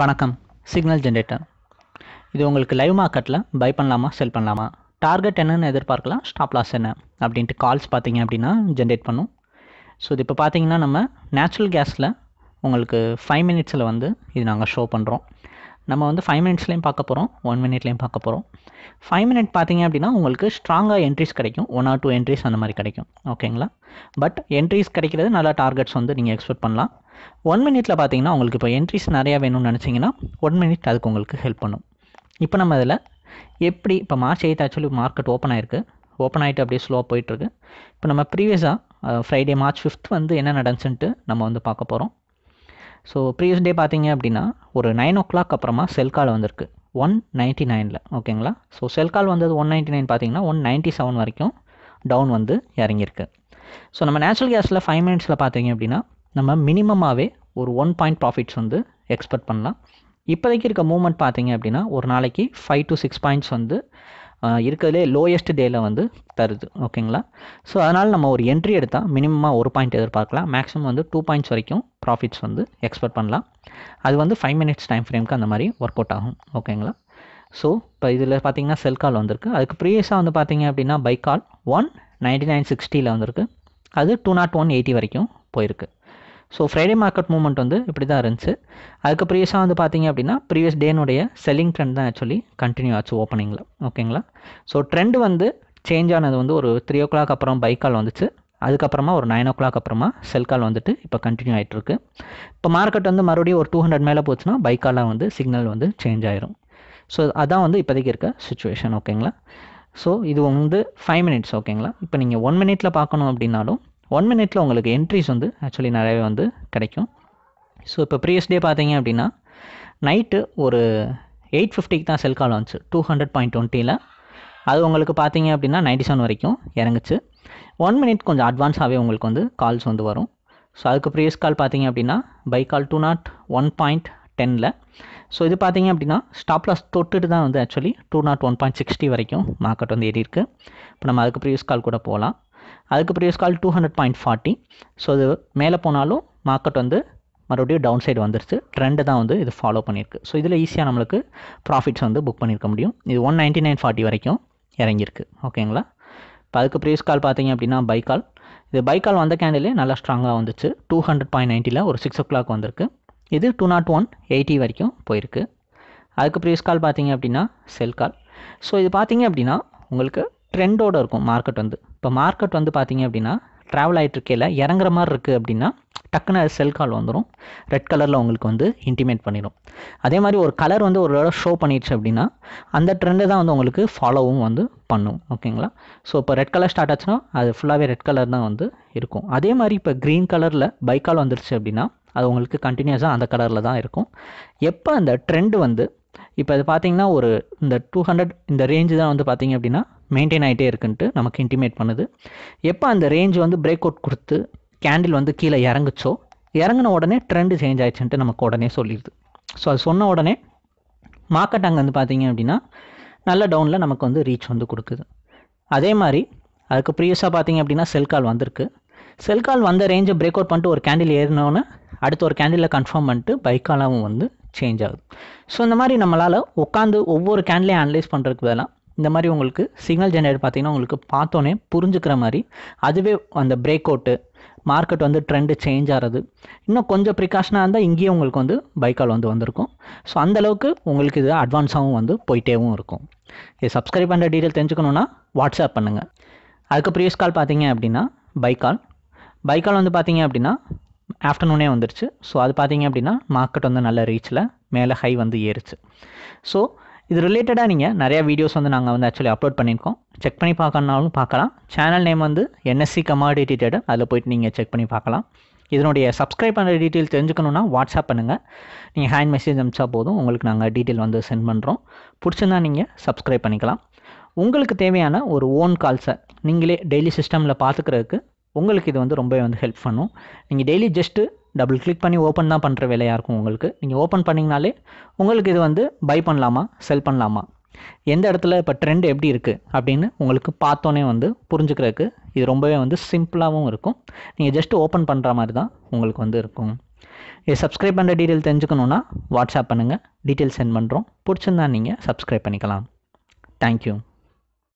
வணக்கம் signal generator இது உங்களுக்கு லைவ் மார்க்கெட்டில் பை பண்ணலாமா செல் பண்ணலாமா டார்கெட் என்னென்னு எதிர்பார்க்கலாம் ஸ்டாப் லாஸ் என்ன அப்படின்ட்டு கால்ஸ் பார்த்தீங்க அப்படின்னா ஜென்ரேட் பண்ணும் ஸோ இது இப்போ பார்த்தீங்கன்னா நம்ம நேச்சுரல் கேஸில் உங்களுக்கு ஃபைவ் மினிட்ஸில் வந்து இது நாங்கள் ஷோ பண்ணுறோம் நம்ம வந்து ஃபைவ் மினிட்ஸ்லேயும் பார்க்க போகிறோம் ஒன் மினிட்லேயும் பார்க்க போகிறோம் ஃபைவ் மினிட் பார்த்தீங்க அப்படின்னா உங்களுக்கு ஸ்ட்ராங்காக என்ட்ரிஸ் கிடைக்கும் ஒன் ஆர் டூ என்ட்ரிஸ் அந்த மாதிரி கிடைக்கும் ஓகேங்களா பட் என்ட்ரிஸ் கிடைக்கிறது நல்லா டார்கெட்ஸ் வந்து நீங்கள் எக்ஸ்பெக்ட் பண்ணலாம் ஒன் மினிட்டில் பார்த்தீங்கன்னா உங்களுக்கு இப்போ என்ட்ரிஸ் நிறையா வேணும்னு நினச்சிங்கன்னா ஒன் மினிட் அதுக்கு உங்களுக்கு ஹெல்ப் பண்ணும் இப்போ நம்ம இதில் எப்படி இப்போ March eight actually market open ஆயிருக்கு ஓப்பன் ஆகிட்டு அப்படியே ஸ்லோவாக போயிட்டுருக்கு இப்போ நம்ம ப்ரீவியஸாக ஃப்ரைடே மார்ச் ஃபிஃப்த் வந்து என்ன நடந்துச்சுன்ட்டு நம்ம வந்து பார்க்க போகிறோம் ஸோ ப்ரீவியஸ் டே பார்த்தீங்க அப்படின்னா ஒரு நைன் ஓ கிளாக் அப்புறமா செல் கால் வந்திருக்கு ஒன் நைன்ட்டி நைனில் ஓகேங்களா ஸோ செல் கால் வந்தது ஒன் நைன்ட்டி நைன் பார்த்தீங்கன்னா ஒன் நைன்ட்டி செவன் வரைக்கும் டவுன் வந்து இறங்கியிருக்கு ஸோ நம்ம நேச்சுரல் கேஸில் ஃபைவ் மினிட்ஸில் பார்த்தீங்க அப்படின்னா நம்ம மினிமமாகவே ஒரு ஒன் பாயிண்ட் ப்ராஃபிட்ஸ் வந்து எக்ஸ்பெக்ட் பண்ணலாம் இப்போதைக்கு இருக்க மூமெண்ட் பார்த்தீங்க அப்படின்னா ஒரு நாளைக்கு ஃபைவ் டு சிக்ஸ் பாயிண்ட்ஸ் வந்து இருக்கிறதுலே லோயஸ்ட் டேயில் வந்து தருது ஓகேங்களா ஸோ அதனால் நம்ம ஒரு என்ட்ரி எடுத்தால் மினிமமாக ஒரு பாயிண்ட் எதிர்பார்க்கலாம் மேக்ஸிமம் வந்து டூ பாயிண்ட்ஸ் வரைக்கும் ப்ராஃபிட்ஸ் வந்து எக்ஸ்பெக்ட் பண்ணலாம் அது வந்து ஃபைவ் மினிட்ஸ் டைம் ஃப்ரேம்க்கு அந்த மாதிரி ஒர்க் அவுட் ஆகும் ஓகேங்களா ஸோ இப்போ இதில் பார்த்தீங்கன்னா செல் கால் வந்திருக்கு அதுக்கு ப்ரீவியஸாக வந்து பார்த்தீங்க அப்படின்னா buy call one ninety nine சிக்ஸ்டியில் வந்திருக்கு அது டூ நாட் ஒன் எயிட்டி வரைக்கும் போயிருக்கு ஸோ ஃப்ரைடே மார்க்கெட் மூமெண்ட் வந்து இப்படி தான் இருந்துச்சு அதுக்கு ப்ரீவியஸாக வந்து பார்த்தீங்க அப்படின்னா ப்ரீவியஸ் டேனுடைய செல்லிங் ட்ரெண்ட் தான் ஆக்சுவலி கண்டினியூ ஆச்சு ஓப்பனிங்கில் ஓகேங்களா ஸோ ட்ரெண்ட் வந்து சேஞ்ச் ஆனது வந்து ஒரு த்ரீ ஓ கிளாக் அப்புறம் பைக்கால் கால் வந்துச்சு அதுக்கப்புறமா ஒரு நைன் ஓ கிளாக் அப்புறமா செல் கால் வந்துட்டு இப்போ கண்டினியூ ஆகிட்டு இருக்கு இப்போ மார்க்கெட் வந்து மறுபடியும் ஒரு டூ ஹண்ட்ரட் மேலே போச்சுன்னா பை காலாக வந்து சிக்னல் வந்து சேஞ்ச் ஆயிரும் ஸோ அதான் வந்து இப்போதைக்கு இருக்க சுச்சுவேஷன் ஓகேங்களா ஸோ இது வந்து ஃபைவ் மினிட்ஸ் ஓகேங்களா இப்போ நீங்கள் ஒன் மினிட்டில் பார்க்கணும் அப்படின்னாலும் ஒன் மினிட்ல உங்களுக்கு என்ட்ரிஸ் வந்து ஆக்சுவலி நிறையவே வந்து கிடைக்கும் ஸோ இப்போ ப்ரீவியஸ் டே பார்த்தீங்க அப்படின்னா நைட்டு ஒரு எயிட் ஃபிஃப்டிக்கு தான் செல் கால் வந்துச்சு டூ ஹண்ட்ரட் பாயிண்ட் டுவெண்ட்டியில் அது உங்களுக்கு பார்த்தீங்க அப்படின்னா நைன்டி செவன் வரைக்கும் இறங்குச்சு ஒன் மினிட் கொஞ்சம் அட்வான்ஸாகவே உங்களுக்கு வந்து கால்ஸ் வந்து வரும் ஸோ அதுக்கு ப்ரீவியஸ் கால் பார்த்தீங்க அப்படின்னா buy call two nought one point டெனில் ஸோ இது பார்த்தீங்க அப்படின்னா ஸ்டாப் லாஸ் தொட்டுட்டு தான் வந்து actually two nought one point sixty வரைக்கும் மார்க்கெட் வந்து ஏறி இருக்குது இப்போ நம்ம அதுக்கு ப்ரீவியஸ் கால் கூட போகலாம் அதுக்கு previous call two hundred point forty so அது மேலே போனாலும் மார்க்கெட் வந்து மறுபடியும் டவுன் சைடு வந்துருச்சு ட்ரெண்டு தான் வந்து இது ஃபாலோ பண்ணியிருக்கு ஸோ இதில் ஈஸியாக நம்மளுக்கு ப்ராஃபிட்ஸ் வந்து புக் பண்ணியிருக்க முடியும் இது ஒன் நைன்ட்டி நைன் ஃபார்ட்டி வரைக்கும் இறங்கியிருக்கு ஓகேங்களா இப்போ அதுக்கு ப்ரீவியஸ் கால் பார்த்தீங்க அப்படின்னா பைக்கால் இது பைக்கால் வந்த கேண்டிலே நல்லா ஸ்ட்ராங்காக வந்துச்சு டூ ஹண்ட்ரட் பாயிண்ட் நைன்ட்டியில் ஒரு சிக்ஸ் ஓ கிளாக் வந்திருக்கு இது டூ நாட் ஒன் எயிட்டி வரைக்கும் போயிருக்கு அதுக்கு ப்ரீவியஸ் கால் பார்த்தீங்க அப்படின்னா செல் கால் ஸோ இது பார்த்தீங்க அப்படின்னா உங்களுக்கு ட்ரெண்டோடு இருக்கும் மார்க்கெட் வந்து இப்போ மார்க்கெட் வந்து பார்த்திங்க அப்படின்னா ட்ராவல் ஆகிட்டு இருக்கையில் இறங்குற மாதிரி இருக்குது அப்படின்னா டக்குன்னு அது செல் கால் வந்துடும் ரெட் கலரில் உங்களுக்கு வந்து இன்டிமேட் பண்ணிடும் அதே மாதிரி ஒரு கலர் வந்து ஒரு தடவை ஷோ பண்ணிடுச்சு அப்படின்னா அந்த ட்ரெண்டு தான் வந்து உங்களுக்கு ஃபாலோவும் வந்து பண்ணும் ஓகேங்களா ஸோ இப்போ ரெட் கலர் ஸ்டார்ட் ஆச்சுன்னா அது ஃபுல்லாகவே ரெட் கலர் தான் வந்து இருக்கும் அதே மாதிரி இப்போ க்ரீன் கலரில் பைக்கால் வந்துருச்சு அப்படின்னா அது உங்களுக்கு கண்டினியூஸாக அந்த கலரில் தான் இருக்கும் எப்போ அந்த ட்ரெண்டு வந்து இப்போ இது பார்த்தீங்கன்னா ஒரு இந்த டூ ஹண்ட்ரட் இந்த ரேஞ்சு தான் வந்து பார்த்தீங்க அப்படின்னா மெயின்டைன் ஆகிட்டே இருக்குன்ட்டு நமக்கு இன்டிமேட் பண்ணுது எப்போ அந்த ரேஞ்ச் வந்து பிரேக் அவுட் கொடுத்து கேண்டில் வந்து கீழே இறங்குச்சோ இறங்கின உடனே ட்ரெண்டு சேஞ்ச் ஆயிடுச்சுன்ட்டு நமக்கு உடனே சொல்லிடுது ஸோ அது சொன்ன உடனே மார்க்கெட் அங்கே வந்து பார்த்திங்க அப்படின்னா நல்ல டவுனில் நமக்கு வந்து ரீச் வந்து கொடுக்குது அதே மாதிரி அதுக்கு ப்ரீவியஸாக பார்த்தீங்க அப்படின்னா செல் கால் வந்திருக்கு செல் கால் வந்த ரேஞ்சை பிரேக் அவுட் பண்ணிட்டு ஒரு கேண்டில் ஏறினோன்னே அடுத்த ஒரு கேண்டிலில் கன்ஃபார்ம் பண்ணிட்டு பைக்காலாவும் வந்து சேஞ்ச் ஆகுது ஸோ இந்த மாதிரி நம்மளால் உட்காந்து ஒவ்வொரு கேண்டிலையும் அனலைஸ் பண்ணுறதுக்கு பதிலாக இந்த மாதிரி உங்களுக்கு சிக்னல் ஜென்ரேட் பார்த்தீங்கன்னா உங்களுக்கு பார்த்தோன்னே புரிஞ்சுக்கிற மாதிரி அதுவே அந்த பிரேக் அவுட்டு மார்க்கெட் வந்து ட்ரெண்டு சேஞ்ச் ஆகிறது இன்னும் கொஞ்சம் ப்ரிகாஷனாக இருந்தால் இங்கேயும் உங்களுக்கு வந்து பைக்கால் வந்து வந்திருக்கும் ஸோ அந்தளவுக்கு உங்களுக்கு இது அட்வான்ஸாகவும் வந்து போயிட்டேவும் இருக்கும் இது சப்ஸ்கிரைப் பண்ணுற டீட்டெயில் தெரிஞ்சுக்கணுன்னா வாட்ஸ்அப் பண்ணுங்கள் அதுக்கு ப்ரீவியஸ் கால் பார்த்தீங்க அப்படின்னா பைக்கால் பைக்கால் வந்து பார்த்தீங்க அப்படின்னா ஆஃப்டர்நூனே வந்துருச்சு ஸோ அது பார்த்தீங்க அப்படின்னா மார்க்கெட் வந்து நல்ல ரீச்சில் மேலே ஹை வந்து ஏறுச்சு ஸோ இது ரிலேட்டடாக நீங்கள் நிறையா வீடியோஸ் வந்து நாங்கள் வந்து ஆக்சுவலி அப்லோட் பண்ணியிருக்கோம் செக் பண்ணி பார்க்கணுனாலும் பார்க்கலாம் சேனல் நேம் வந்து என்எஸ்சி கமாடிட்டி ட்ரேடர் அதில் போய்ட்டு நீங்கள் செக் பண்ணி பார்க்கலாம் இதனுடைய சப்ஸ்கிரைப் பண்ணுற டீட்டெயில் தெரிஞ்சுக்கணுன்னா வாட்ஸ்அப் பண்ணுங்கள் நீங்கள் ஹேண்ட் மெசேஜ் அனுப்பிச்சா போதும் உங்களுக்கு நாங்கள் டீட்டெயில் வந்து சென்ட் பண்ணுறோம் பிடிச்சிருந்தா நீங்கள் சப்ஸ்கிரைப் பண்ணிக்கலாம் உங்களுக்கு தேவையான ஒரு ஓன் கால்ஸை நீங்களே டெய்லி சிஸ்டமில் பார்த்துக்கிறதுக்கு உங்களுக்கு இது வந்து ரொம்பவே வந்து ஹெல்ப் பண்ணும் நீங்கள் டெய்லி ஜஸ்ட்டு டபுள் கிளிக் பண்ணி ஓப்பன் தான் பண்ணுற வேலையாக இருக்கும் உங்களுக்கு நீங்கள் ஓப்பன் பண்ணிங்கனாலே உங்களுக்கு இது வந்து பை பண்ணலாமா செல் பண்ணலாமா எந்த இடத்துல இப்போ ட்ரெண்ட் எப்படி இருக்குது அப்படின்னு உங்களுக்கு பார்த்தோன்னே வந்து புரிஞ்சுக்கிறதுக்கு இது ரொம்பவே வந்து சிம்பிளாகவும் இருக்கும் நீங்கள் ஜஸ்ட் ஓப்பன் பண்ணுற மாதிரி தான் உங்களுக்கு வந்து இருக்கும் இது சப்ஸ்கிரைப் பண்ணுற டீட்டெயில் தெரிஞ்சுக்கணுன்னா வாட்ஸ்அப் பண்ணுங்கள் டீட்டெயில் சென்ட் பண்ணுறோம் பிடிச்சிருந்தா நீங்கள் சப்ஸ்கிரைப் பண்ணிக்கலாம் தேங்க்யூ